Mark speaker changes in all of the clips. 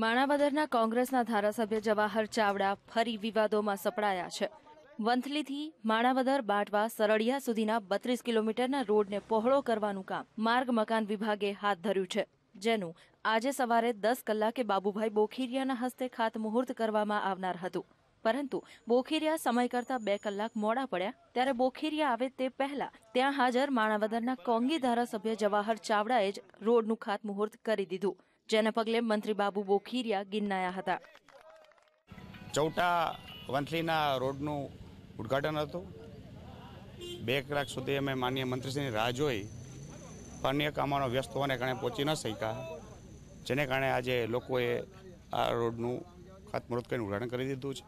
Speaker 1: માણાવદરના કોંગ્રેસના ધારાસભ્ય જવાહર ચાવડા ફરી વિવાદોમાં સપડાયા છે વંથલીથી માણાવદર બાટવા સરળિયા સુધીના બત્રીસ કિલોમીટરના રોડને પહોળો કરવાનું કામ માર્ગ મકાન વિભાગે હાથ ધર્યું છે જેનું આજે સવારે દસ કલાકે બાબુભાઈ બોખીરિયાના હસ્તે ખાતમુહૂર્ત કરવામાં આવનાર હતું પરંતુ બોખીરિયા સમય કરતા બે કલાક મોડા પડ્યા ત્યારે બોખીરિયા આવે તે પહેલા ત્યાં હાજર માણાવદરના કોંગી ધારાસભ્ય જવાહર ચાવડાએ જ રોડનું ખાતમુહૂર્ત કરી દીધું જેના પગલે મંત્રી બાબુ બોખીરિયા ગિન્નાયા હતા
Speaker 2: ચૌટા વંથલીના રોડનું ઉદ્ઘાટન હતું બે કલાક સુધી અમે માન્ય મંત્રીશ્રીની રાહ જોઈ પણ એ કામોનો વ્યસ્ત હોવાને કારણે પહોંચી ન શક્યા જેને કારણે આજે લોકોએ આ રોડનું ખાતમુહૂર્ત કરીને ઉદ્ઘાટન કરી દીધું છે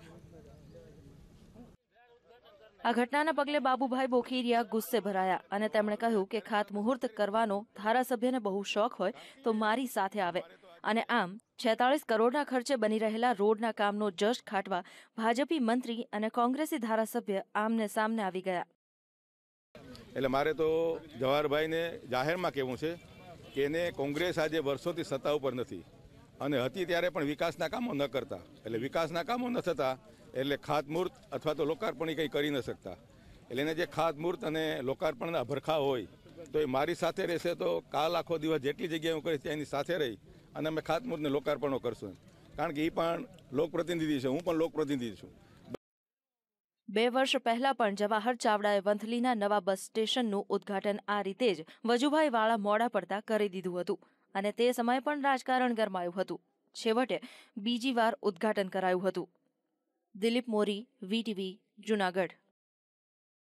Speaker 1: આ ઘટનાના પગલે બાબુભાઈ બોખીરિયા ગુસ્સે ભરાયા અને તેમણે કહ્યું કે ખાતમુહૂર્ત કરવાનો ધારાસભ્યને બહુ શોખ હોય તો મારી સાથે આવે અને આમ છેતાળીસ કરોડના ખર્ચે બની રહેલા રોડના કામનો જશ ખાટવા ભાજપી મંત્રી અને કોંગ્રેસી ધારાસભ્ય આમને સામને આવી ગયા
Speaker 3: એટલે મારે તો જવાહરભાઈને જાહેરમાં કહેવું છે કે એને કોંગ્રેસ આજે વર્ષોથી સત્તા ઉપર નથી અને હતી ત્યારે પણ વિકાસના કામો ન કરતા એટલે વિકાસના કામો ન થતા એટલે ખાતમુહૂર્ત અથવા તો લોકાર્પણ કંઈ કરી ન શકતા એટલે એને જે ખાતમુહૂર્ત અને લોકાર્પણના ભરખા હોય તો એ મારી સાથે રહેશે તો કાલ આખો દિવસ જેટલી જગ્યાએ હું કરીશ ત્યાં એની સાથે રહી અને અમે ખાતમુહૂર્તને લોકાર્પણો કરશું કારણ કે એ પણ લોકપ્રતિનિધિ છે હું પણ લોકપ્રતિનિધિ છું
Speaker 1: બે વર્ષ પહેલા પણ જવાહર ચાવડાએ વંથલીના નવા બસ સ્ટેશનનું ઉદ્ઘાટન આ રીતે જ વજુભાઈ વાળા મોડા પડતા કરી દીધું હતું અને તે સમયે પણ રાજકારણ ગરમાયું હતું છેવટે બીજી વાર ઉદ્ઘાટન કરાયું હતું દિલીપ મોરી વીટીવી જુનાગઢ